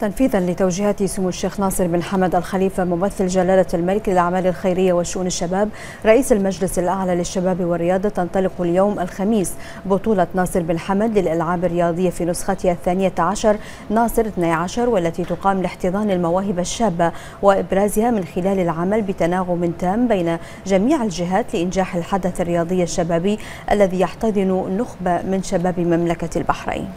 تنفيذا لتوجيهات سمو الشيخ ناصر بن حمد الخليفه ممثل جلاله الملك للاعمال الخيريه وشؤون الشباب رئيس المجلس الاعلى للشباب والرياضه تنطلق اليوم الخميس بطوله ناصر بن حمد للالعاب الرياضيه في نسختها الثانيه عشر ناصر 12 والتي تقام لاحتضان المواهب الشابه وابرازها من خلال العمل بتناغم تام بين جميع الجهات لانجاح الحدث الرياضي الشبابي الذي يحتضن نخبه من شباب مملكه البحرين.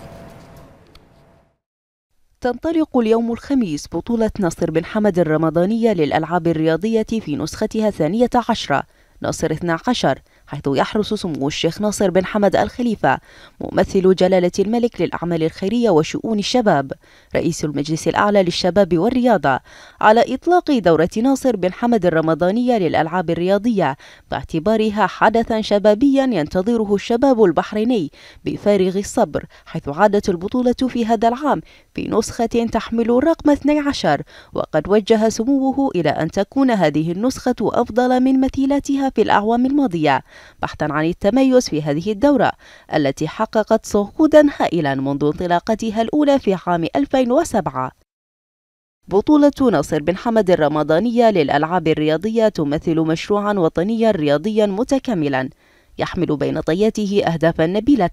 تنطلق اليوم الخميس بطولة ناصر بن حمد الرمضانية للألعاب الرياضية في نسختها الثانية عشرة ناصر 12 حيث يحرص سمو الشيخ ناصر بن حمد الخليفة ممثل جلالة الملك للأعمال الخيرية وشؤون الشباب رئيس المجلس الأعلى للشباب والرياضة على إطلاق دورة ناصر بن حمد الرمضانية للألعاب الرياضية باعتبارها حدثا شبابيا ينتظره الشباب البحريني بفارغ الصبر حيث عادت البطولة في هذا العام في نسخة تحمل الرقم 12 وقد وجه سموه إلى أن تكون هذه النسخة أفضل من مثيلاتها في الأعوام الماضية بحثا عن التميز في هذه الدورة التي حققت صعودا هائلا منذ انطلاقتها الأولى في عام 2007 بطولة ناصر بن حمد الرمضانية للألعاب الرياضية تمثل مشروعا وطنيا رياضيا متكاملا يحمل بين طياته أهدافا نبيلة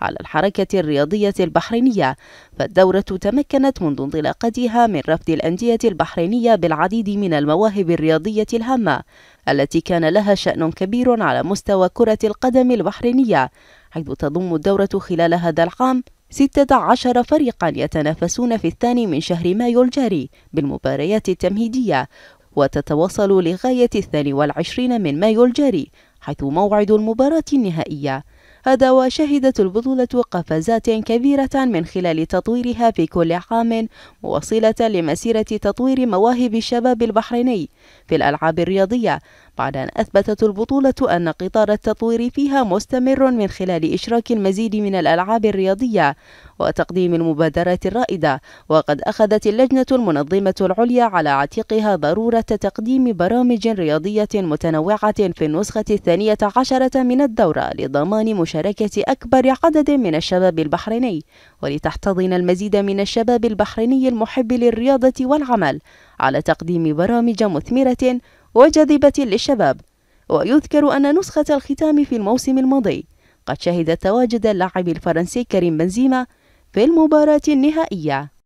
على الحركة الرياضية البحرينية فالدورة تمكنت منذ انطلاقتها من رفد الأندية البحرينية بالعديد من المواهب الرياضية الهامة التي كان لها شأن كبير على مستوى كرة القدم البحرينية حيث تضم الدورة خلال هذا العام 16 فريقا يتنافسون في الثاني من شهر مايو الجاري بالمباريات التمهيدية وتتواصل لغاية الثاني والعشرين من مايو الجاري حيث موعد المباراة النهائية هذا وشهدت البطولة قفزات كبيرة من خلال تطويرها في كل عام مواصلة لمسيرة تطوير مواهب الشباب البحريني في الألعاب الرياضية بعد أن أثبتت البطولة أن قطار التطوير فيها مستمر من خلال إشراك المزيد من الألعاب الرياضية وتقديم المبادرات الرائدة وقد أخذت اللجنة المنظمة العليا على عاتقها ضرورة تقديم برامج رياضية متنوعة في النسخة الثانية عشرة من الدورة لضمان مشاركة أكبر عدد من الشباب البحريني ولتحتضن المزيد من الشباب البحريني المحب للرياضة والعمل على تقديم برامج مثمرة وجاذبة للشباب ويذكر أن نسخة الختام في الموسم الماضي قد شهدت تواجد اللاعب الفرنسي كريم بنزيما في المباراة النهائية